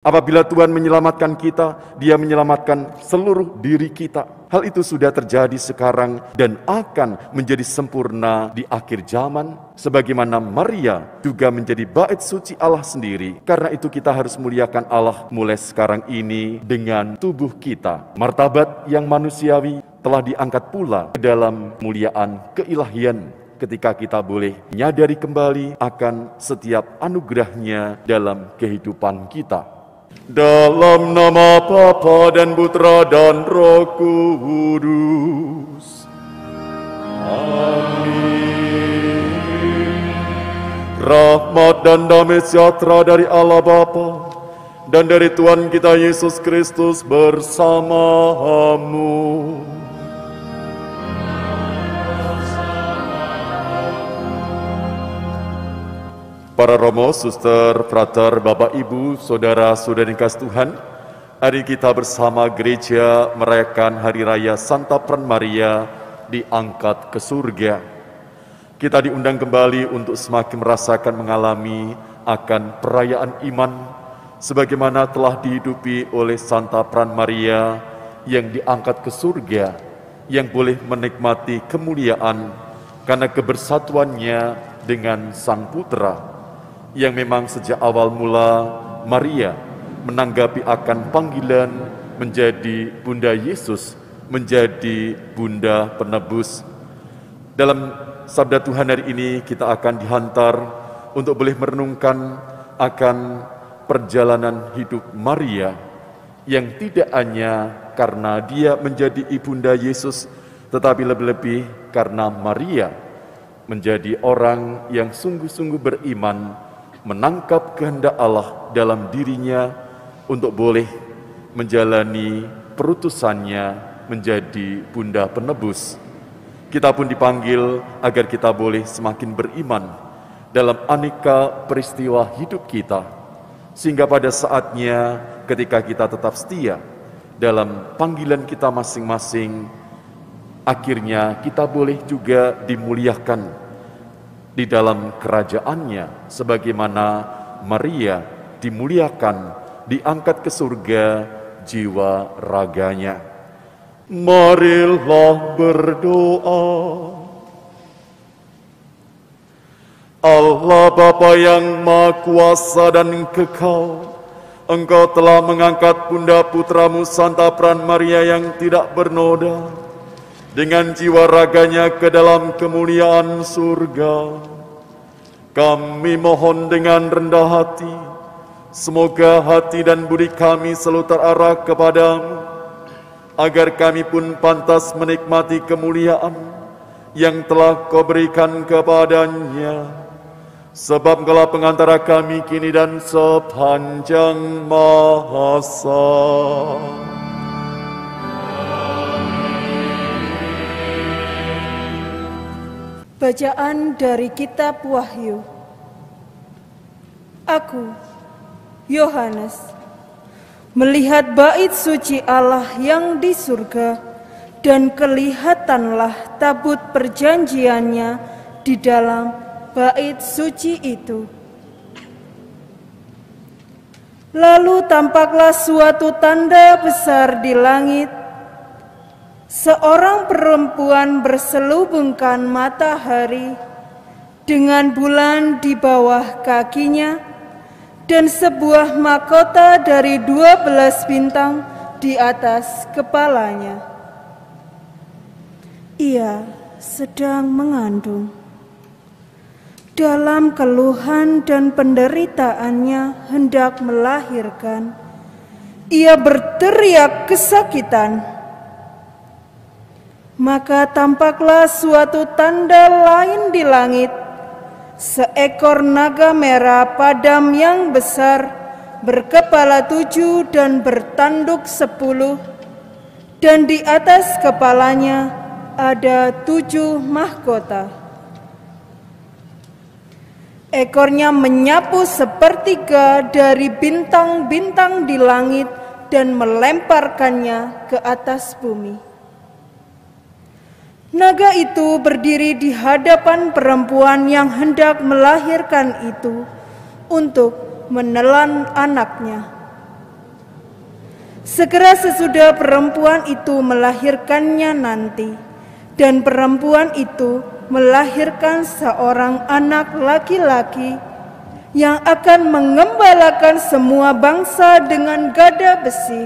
Apabila Tuhan menyelamatkan kita, Dia menyelamatkan seluruh diri kita. Hal itu sudah terjadi sekarang dan akan menjadi sempurna di akhir zaman, sebagaimana Maria juga menjadi bait suci Allah sendiri. Karena itu, kita harus muliakan Allah mulai sekarang ini dengan tubuh kita, martabat yang manusiawi telah diangkat pula ke dalam muliaan keilahian ketika kita boleh menyadari kembali akan setiap anugerahnya dalam kehidupan kita. Dalam nama Bapa dan Putra dan Roh Kudus. Amin. Rahmat dan damai sejahtera dari Allah Bapa dan dari Tuhan kita Yesus Kristus bersamamu. Para romo, suster, frater, bapak, ibu, saudara, saudari kasih Tuhan, hari kita bersama gereja merayakan Hari Raya Santa Pran Maria diangkat ke surga. Kita diundang kembali untuk semakin merasakan mengalami akan perayaan iman sebagaimana telah dihidupi oleh Santa Pran Maria yang diangkat ke surga yang boleh menikmati kemuliaan karena kebersatuannya dengan Sang Putra yang memang sejak awal mula Maria menanggapi akan panggilan menjadi Bunda Yesus, menjadi Bunda Penebus. Dalam sabda Tuhan hari ini kita akan dihantar untuk boleh merenungkan akan perjalanan hidup Maria yang tidak hanya karena dia menjadi ibunda Yesus, tetapi lebih-lebih karena Maria menjadi orang yang sungguh-sungguh beriman menangkap kehendak Allah dalam dirinya untuk boleh menjalani perutusannya menjadi bunda penebus. Kita pun dipanggil agar kita boleh semakin beriman dalam aneka peristiwa hidup kita, sehingga pada saatnya ketika kita tetap setia dalam panggilan kita masing-masing, akhirnya kita boleh juga dimuliakan di dalam kerajaannya sebagaimana Maria dimuliakan, diangkat ke surga jiwa raganya. Marilah berdoa. Allah Bapa yang Maha Kuasa dan Kekal, Engkau telah mengangkat bunda putramu Santa Pran Maria yang tidak bernoda, dengan jiwa raganya ke dalam kemuliaan surga. Kami mohon dengan rendah hati, semoga hati dan budi kami selalu terarah kepadamu, agar kami pun pantas menikmati kemuliaan yang telah kau berikan kepadanya. Sebab engkaulah pengantara kami kini dan sepanjang masa. Bacaan dari Kitab Wahyu. Aku, Yohanes, melihat bait suci Allah yang di surga, dan kelihatanlah tabut perjanjiannya di dalam bait suci itu. Lalu tampaklah suatu tanda besar di langit, seorang perempuan berselubungkan matahari dengan bulan di bawah kakinya dan sebuah mahkota dari dua belas bintang di atas kepalanya. Ia sedang mengandung. Dalam keluhan dan penderitaannya hendak melahirkan, ia berteriak kesakitan maka tampaklah suatu tanda lain di langit, seekor naga merah padam yang besar, berkepala tujuh dan bertanduk sepuluh, dan di atas kepalanya ada tujuh mahkota. Ekornya menyapu sepertiga dari bintang-bintang di langit dan melemparkannya ke atas bumi. Naga itu berdiri di hadapan perempuan yang hendak melahirkan itu untuk menelan anaknya. Segera sesudah perempuan itu melahirkannya nanti, dan perempuan itu melahirkan seorang anak laki-laki yang akan mengembalakan semua bangsa dengan gada besi,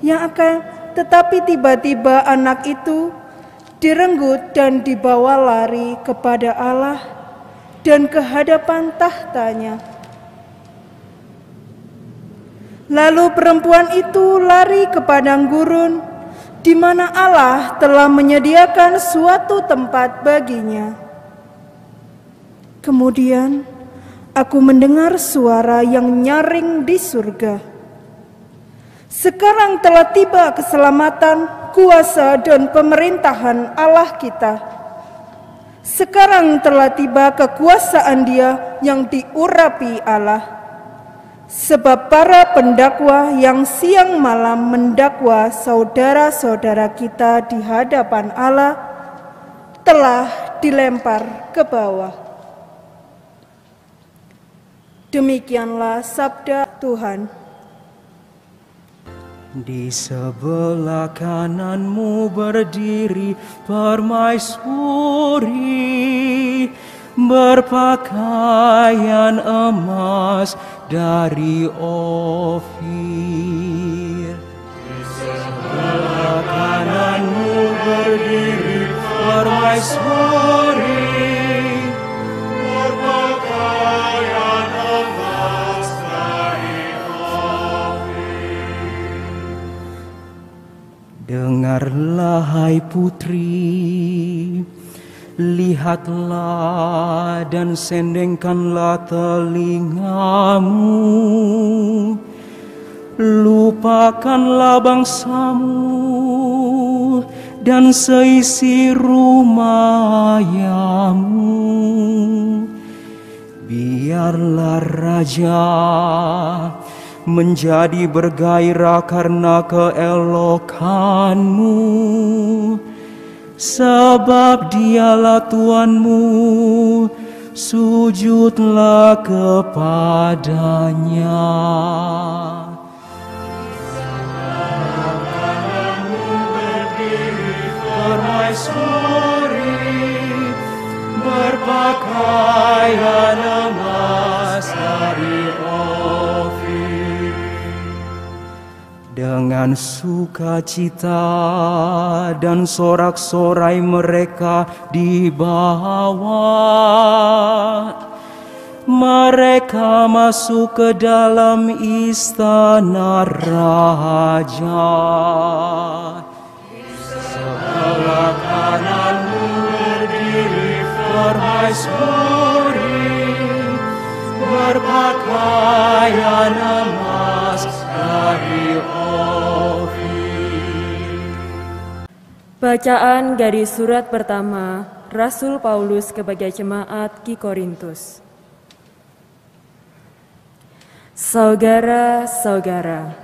yang akan tetapi tiba-tiba anak itu direnggut dan dibawa lari kepada Allah dan kehadapan tahtanya. Lalu perempuan itu lari ke padang gurun, di mana Allah telah menyediakan suatu tempat baginya. Kemudian aku mendengar suara yang nyaring di surga sekarang telah tiba keselamatan, kuasa, dan pemerintahan Allah kita. Sekarang telah tiba kekuasaan Dia yang diurapi Allah. Sebab para pendakwa yang siang malam mendakwa saudara-saudara kita di hadapan Allah telah dilempar ke bawah. Demikianlah sabda Tuhan. Di sebelah kananmu berdiri permaisuri berpakaian emas dari Ofir. Di sebelah kananmu berdiri permaisuri Dengarlah hai putri Lihatlah dan sendengkanlah telingamu Lupakanlah bangsamu dan seisi rumah yamu Biarlah raja menjadi bergairah karena keelokanmu sebab dialah Tuhanmu sujudlah kepadanya berpakaian dengan sukacita dan sorak-sorai mereka bawah. mereka masuk ke dalam istana raja sebelah kananmu berdiri permaisuri berpakaian emas dari Bacaan dari surat pertama Rasul Paulus kepada jemaat di Korintus. Saudara-saudara,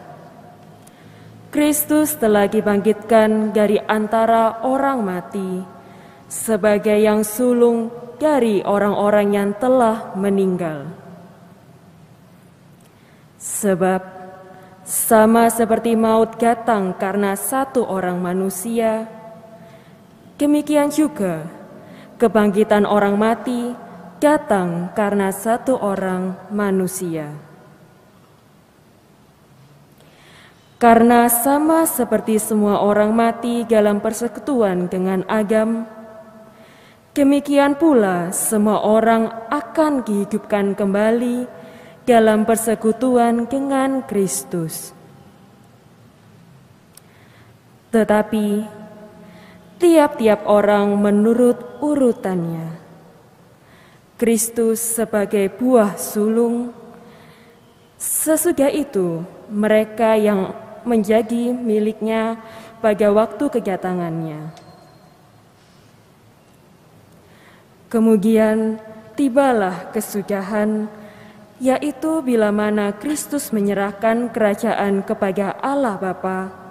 Kristus telah dibangkitkan dari antara orang mati sebagai yang sulung dari orang-orang yang telah meninggal. Sebab sama seperti maut datang karena satu orang manusia, Demikian juga, kebangkitan orang mati datang karena satu orang manusia. Karena sama seperti semua orang mati dalam persekutuan dengan agam, demikian pula semua orang akan dihidupkan kembali dalam persekutuan dengan Kristus. Tetapi tiap-tiap orang menurut urutannya. Kristus sebagai buah sulung. Sesudah itu, mereka yang menjadi miliknya pada waktu kedatangannya. Kemudian tibalah kesudahan, yaitu bila mana Kristus menyerahkan kerajaan kepada Allah Bapa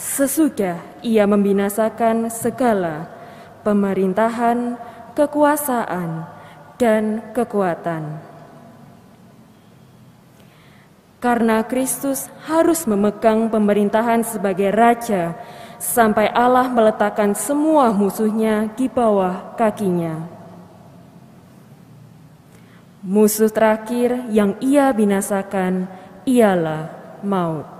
Sesudah ia membinasakan segala pemerintahan, kekuasaan, dan kekuatan. Karena Kristus harus memegang pemerintahan sebagai raja sampai Allah meletakkan semua musuhnya di bawah kakinya. Musuh terakhir yang ia binasakan ialah maut.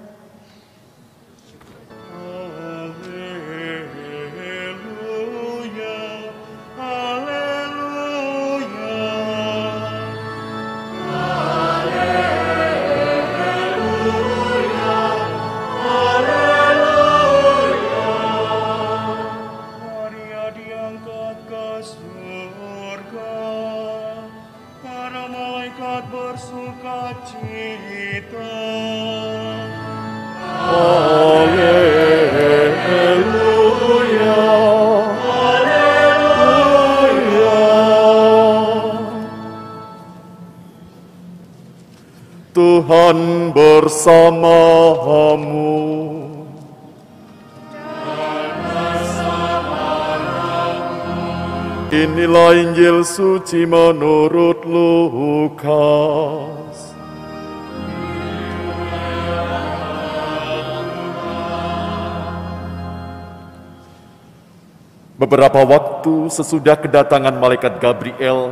Tuhan bersamamu. Inilah Injil suci menurut Lukas. Beberapa waktu sesudah kedatangan malaikat Gabriel,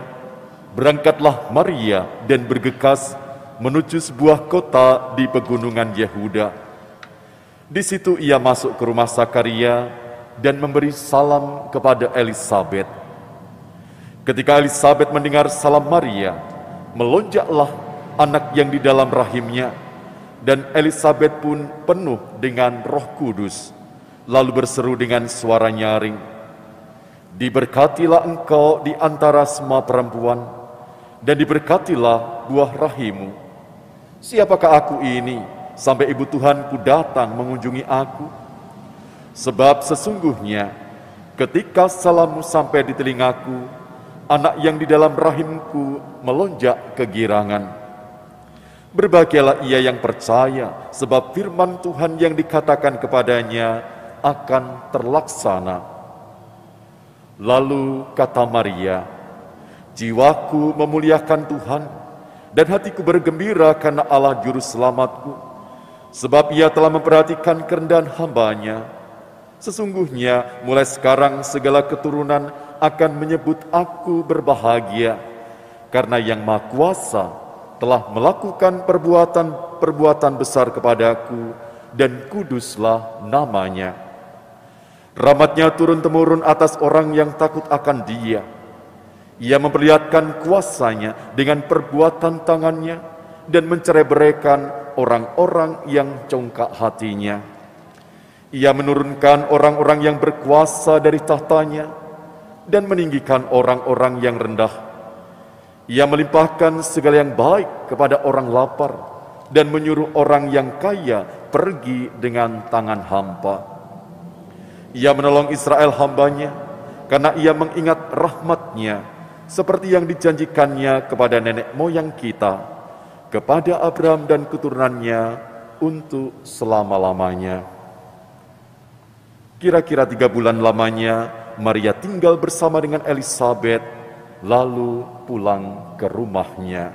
berangkatlah Maria dan bergegas menuju sebuah kota di pegunungan Yehuda. Di situ ia masuk ke rumah Sakaria dan memberi salam kepada Elizabeth. Ketika Elizabeth mendengar salam Maria, melonjaklah anak yang di dalam rahimnya, dan Elizabeth pun penuh dengan roh kudus, lalu berseru dengan suara nyaring, Diberkatilah engkau di antara semua perempuan, dan diberkatilah buah rahimu Siapakah aku ini sampai ibu Tuhanku datang mengunjungi aku? Sebab sesungguhnya ketika salammu sampai di telingaku, anak yang di dalam rahimku melonjak kegirangan. Berbahagialah ia yang percaya, sebab firman Tuhan yang dikatakan kepadanya akan terlaksana. Lalu kata Maria, Jiwaku memuliakan Tuhan, dan hatiku bergembira karena Allah Juru Selamatku, sebab ia telah memperhatikan kerendahan hambanya. Sesungguhnya mulai sekarang segala keturunan akan menyebut aku berbahagia, karena yang maha kuasa telah melakukan perbuatan-perbuatan besar kepadaku, dan kuduslah namanya. Rahmatnya turun-temurun atas orang yang takut akan dia, ia memperlihatkan kuasanya dengan perbuatan tangannya dan mencerai orang-orang yang congkak hatinya. Ia menurunkan orang-orang yang berkuasa dari tahtanya dan meninggikan orang-orang yang rendah. Ia melimpahkan segala yang baik kepada orang lapar dan menyuruh orang yang kaya pergi dengan tangan hampa. Ia menolong Israel hambanya karena ia mengingat rahmatnya seperti yang dijanjikannya kepada nenek moyang kita, kepada Abraham dan keturunannya untuk selama-lamanya. Kira-kira tiga bulan lamanya, Maria tinggal bersama dengan Elizabeth, lalu pulang ke rumahnya.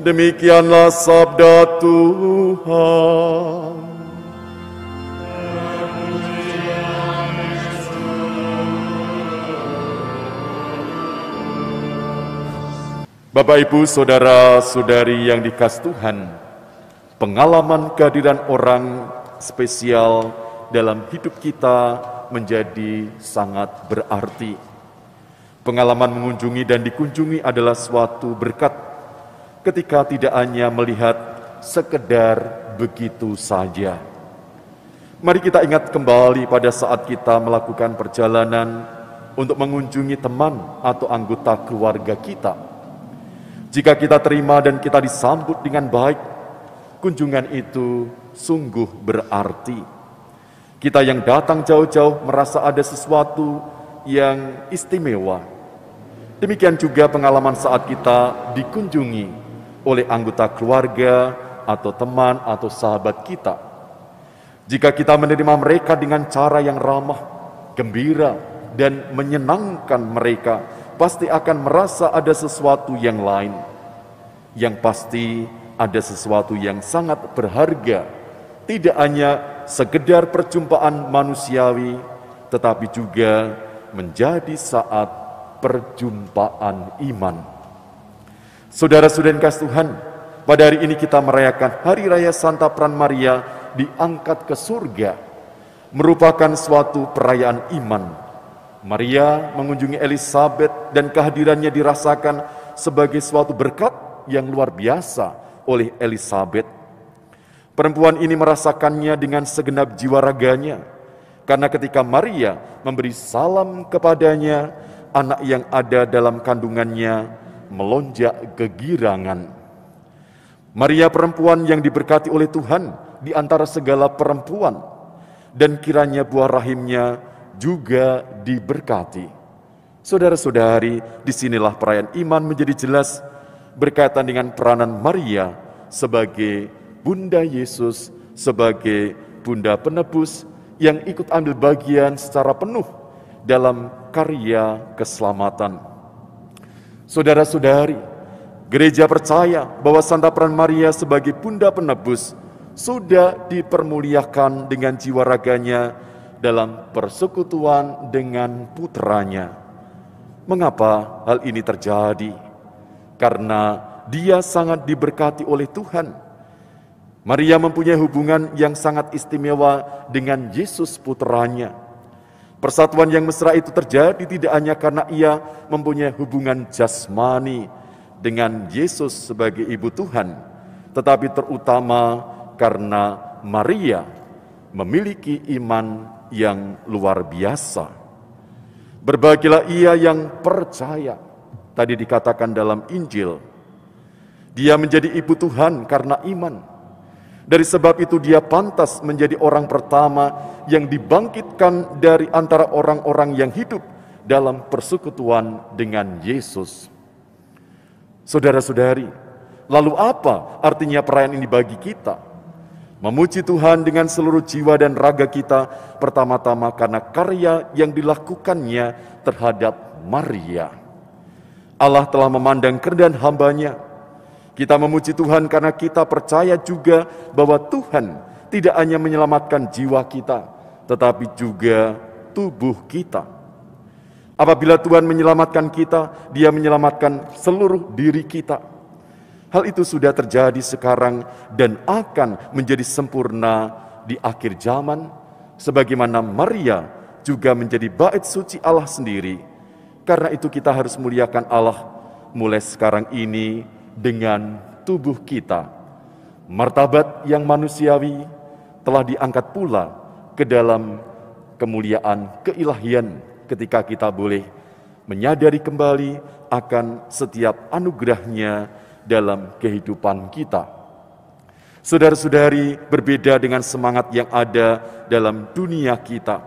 Demikianlah sabda Tuhan. Bapak, Ibu, Saudara-saudari yang dikasih Tuhan, pengalaman kehadiran orang spesial dalam hidup kita menjadi sangat berarti. Pengalaman mengunjungi dan dikunjungi adalah suatu berkat ketika tidak hanya melihat sekedar begitu saja. Mari kita ingat kembali pada saat kita melakukan perjalanan untuk mengunjungi teman atau anggota keluarga kita jika kita terima dan kita disambut dengan baik, kunjungan itu sungguh berarti. Kita yang datang jauh-jauh merasa ada sesuatu yang istimewa. Demikian juga pengalaman saat kita dikunjungi oleh anggota keluarga atau teman atau sahabat kita. Jika kita menerima mereka dengan cara yang ramah, gembira, dan menyenangkan mereka, pasti akan merasa ada sesuatu yang lain. Yang pasti ada sesuatu yang sangat berharga. Tidak hanya sekedar perjumpaan manusiawi, tetapi juga menjadi saat perjumpaan iman. saudara saudara kasih Tuhan, pada hari ini kita merayakan Hari Raya Santa Pran Maria diangkat ke surga merupakan suatu perayaan iman Maria mengunjungi Elizabeth dan kehadirannya dirasakan sebagai suatu berkat yang luar biasa oleh Elizabeth. Perempuan ini merasakannya dengan segenap jiwa raganya, karena ketika Maria memberi salam kepadanya, anak yang ada dalam kandungannya melonjak kegirangan. Maria perempuan yang diberkati oleh Tuhan di antara segala perempuan, dan kiranya buah rahimnya juga diberkati. Saudara-saudari, disinilah perayaan iman menjadi jelas berkaitan dengan peranan Maria sebagai Bunda Yesus, sebagai Bunda Penebus yang ikut ambil bagian secara penuh dalam karya keselamatan. Saudara-saudari, gereja percaya bahwa Santa Peran Maria sebagai Bunda Penebus sudah dipermuliakan dengan jiwa raganya dalam persekutuan dengan putranya. Mengapa hal ini terjadi? Karena dia sangat diberkati oleh Tuhan. Maria mempunyai hubungan yang sangat istimewa dengan Yesus putranya. Persatuan yang mesra itu terjadi tidak hanya karena ia mempunyai hubungan jasmani dengan Yesus sebagai ibu Tuhan, tetapi terutama karena Maria memiliki iman yang luar biasa. Berbahagialah ia yang percaya. Tadi dikatakan dalam Injil, dia menjadi ibu Tuhan karena iman. Dari sebab itu dia pantas menjadi orang pertama yang dibangkitkan dari antara orang-orang yang hidup dalam persekutuan dengan Yesus. Saudara-saudari, lalu apa artinya perayaan ini bagi kita? Memuji Tuhan dengan seluruh jiwa dan raga kita pertama-tama karena karya yang dilakukannya terhadap Maria. Allah telah memandang kerendahan hambanya. Kita memuji Tuhan karena kita percaya juga bahwa Tuhan tidak hanya menyelamatkan jiwa kita, tetapi juga tubuh kita. Apabila Tuhan menyelamatkan kita, Dia menyelamatkan seluruh diri kita Hal itu sudah terjadi sekarang dan akan menjadi sempurna di akhir zaman, sebagaimana Maria juga menjadi bait suci Allah sendiri. Karena itu, kita harus muliakan Allah mulai sekarang ini dengan tubuh kita. Martabat yang manusiawi telah diangkat pula ke dalam kemuliaan keilahian ketika kita boleh menyadari kembali akan setiap anugerahnya dalam kehidupan kita. Saudara-saudari, berbeda dengan semangat yang ada dalam dunia kita.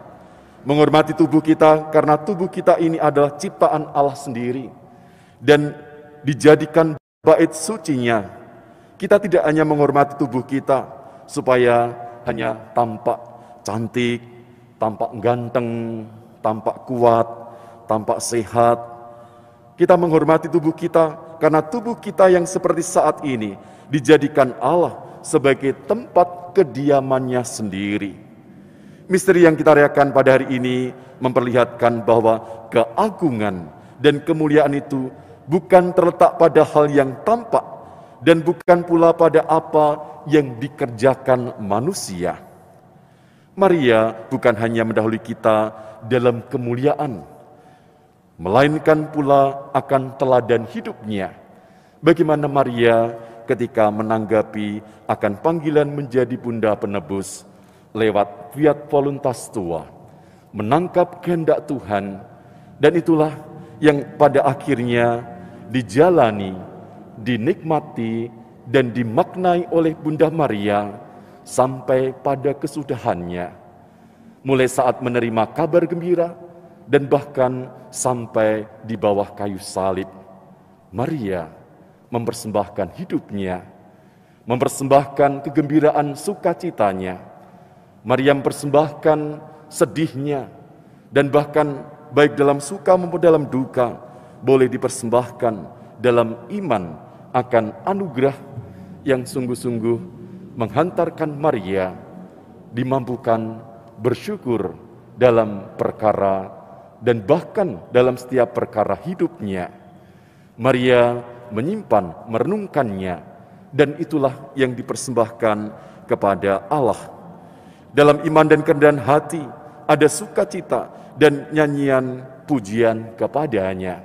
Menghormati tubuh kita karena tubuh kita ini adalah ciptaan Allah sendiri dan dijadikan bait sucinya. Kita tidak hanya menghormati tubuh kita supaya hanya tampak cantik, tampak ganteng, tampak kuat, tampak sehat, kita menghormati tubuh kita karena tubuh kita yang seperti saat ini dijadikan Allah sebagai tempat kediamannya sendiri. Misteri yang kita rayakan pada hari ini memperlihatkan bahwa keagungan dan kemuliaan itu bukan terletak pada hal yang tampak dan bukan pula pada apa yang dikerjakan manusia. Maria bukan hanya mendahului kita dalam kemuliaan, melainkan pula akan teladan hidupnya. Bagaimana Maria ketika menanggapi akan panggilan menjadi bunda penebus lewat fiat voluntas tua, menangkap kehendak Tuhan, dan itulah yang pada akhirnya dijalani, dinikmati, dan dimaknai oleh Bunda Maria sampai pada kesudahannya. Mulai saat menerima kabar gembira, dan bahkan sampai di bawah kayu salib. Maria mempersembahkan hidupnya, mempersembahkan kegembiraan sukacitanya. Maria mempersembahkan sedihnya, dan bahkan baik dalam suka maupun dalam duka boleh dipersembahkan dalam iman akan anugerah yang sungguh-sungguh menghantarkan Maria dimampukan bersyukur dalam perkara dan bahkan dalam setiap perkara hidupnya. Maria menyimpan, merenungkannya, dan itulah yang dipersembahkan kepada Allah. Dalam iman dan kerendahan hati, ada sukacita dan nyanyian pujian kepadanya.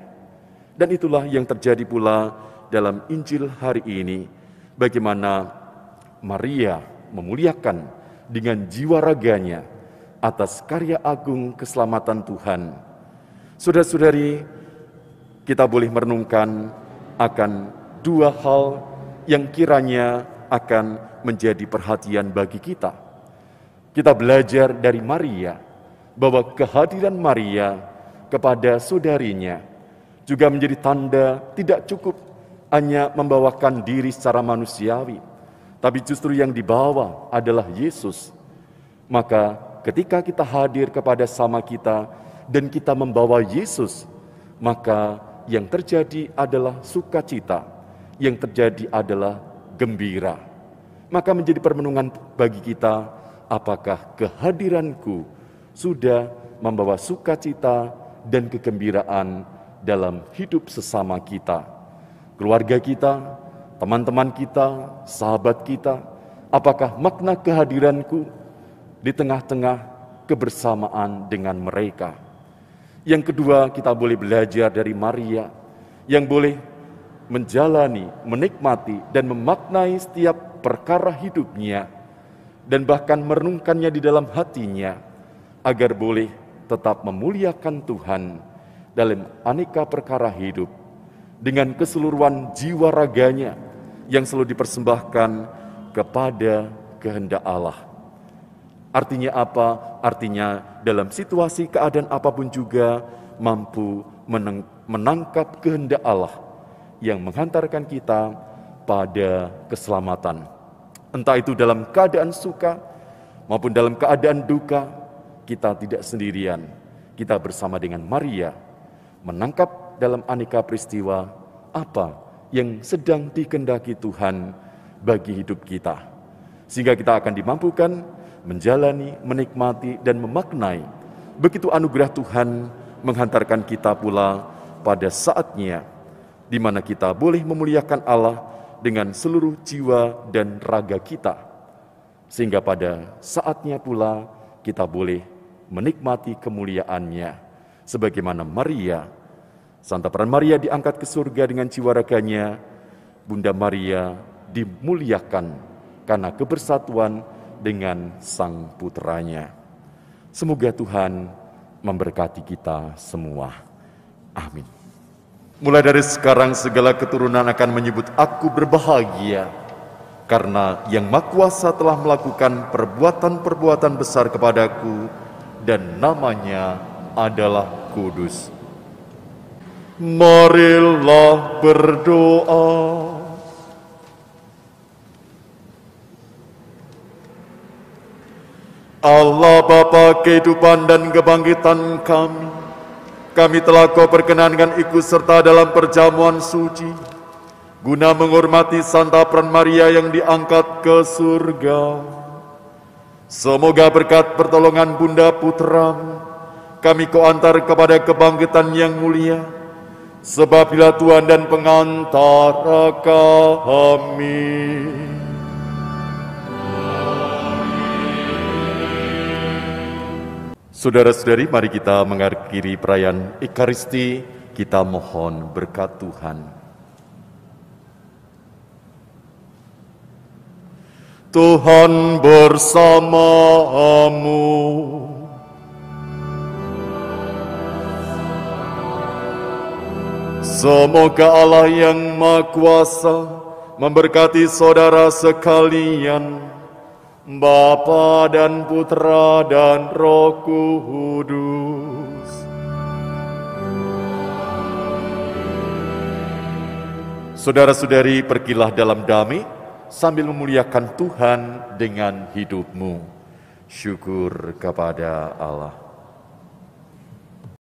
Dan itulah yang terjadi pula dalam Injil hari ini, bagaimana Maria memuliakan dengan jiwa raganya atas karya agung keselamatan Tuhan Saudara-saudari, kita boleh merenungkan akan dua hal yang kiranya akan menjadi perhatian bagi kita. Kita belajar dari Maria bahwa kehadiran Maria kepada saudarinya juga menjadi tanda tidak cukup hanya membawakan diri secara manusiawi, tapi justru yang dibawa adalah Yesus. Maka ketika kita hadir kepada sama kita, dan kita membawa Yesus, maka yang terjadi adalah sukacita, yang terjadi adalah gembira. Maka menjadi permenungan bagi kita, apakah kehadiranku sudah membawa sukacita dan kegembiraan dalam hidup sesama kita, keluarga kita, teman-teman kita, sahabat kita, apakah makna kehadiranku di tengah-tengah kebersamaan dengan mereka? Yang kedua, kita boleh belajar dari Maria yang boleh menjalani, menikmati, dan memaknai setiap perkara hidupnya, dan bahkan merenungkannya di dalam hatinya, agar boleh tetap memuliakan Tuhan dalam aneka perkara hidup dengan keseluruhan jiwa raganya yang selalu dipersembahkan kepada kehendak Allah. Artinya apa? Artinya dalam situasi keadaan apapun juga mampu menangkap kehendak Allah yang menghantarkan kita pada keselamatan. Entah itu dalam keadaan suka maupun dalam keadaan duka, kita tidak sendirian. Kita bersama dengan Maria menangkap dalam aneka peristiwa apa yang sedang dikendaki Tuhan bagi hidup kita. Sehingga kita akan dimampukan menjalani, menikmati, dan memaknai. Begitu anugerah Tuhan menghantarkan kita pula pada saatnya, di mana kita boleh memuliakan Allah dengan seluruh jiwa dan raga kita, sehingga pada saatnya pula kita boleh menikmati kemuliaannya, sebagaimana Maria, Santa Peran Maria diangkat ke surga dengan jiwa raganya, Bunda Maria dimuliakan karena kebersatuan dengan Sang Putranya. Semoga Tuhan memberkati kita semua. Amin. Mulai dari sekarang segala keturunan akan menyebut aku berbahagia karena yang Maha Kuasa telah melakukan perbuatan-perbuatan besar kepadaku dan namanya adalah kudus. Marilah berdoa. Allah Bapa kehidupan dan kebangkitan kami, kami telah kau perkenankan ikut serta dalam perjamuan suci, guna menghormati Santa Pran Maria yang diangkat ke surga. Semoga berkat pertolongan Bunda Putram, kami kau antar kepada kebangkitan yang mulia, sebab bila Tuhan dan pengantara kami. Saudara-saudari, mari kita mengakhiri perayaan Ekaristi. Kita mohon berkat Tuhan. Tuhan bersamamu. Semoga Allah yang Maha Kuasa memberkati saudara sekalian Bapa dan Putra dan Roh Kudus. Saudara-saudari, pergilah dalam damai sambil memuliakan Tuhan dengan hidupmu. Syukur kepada Allah.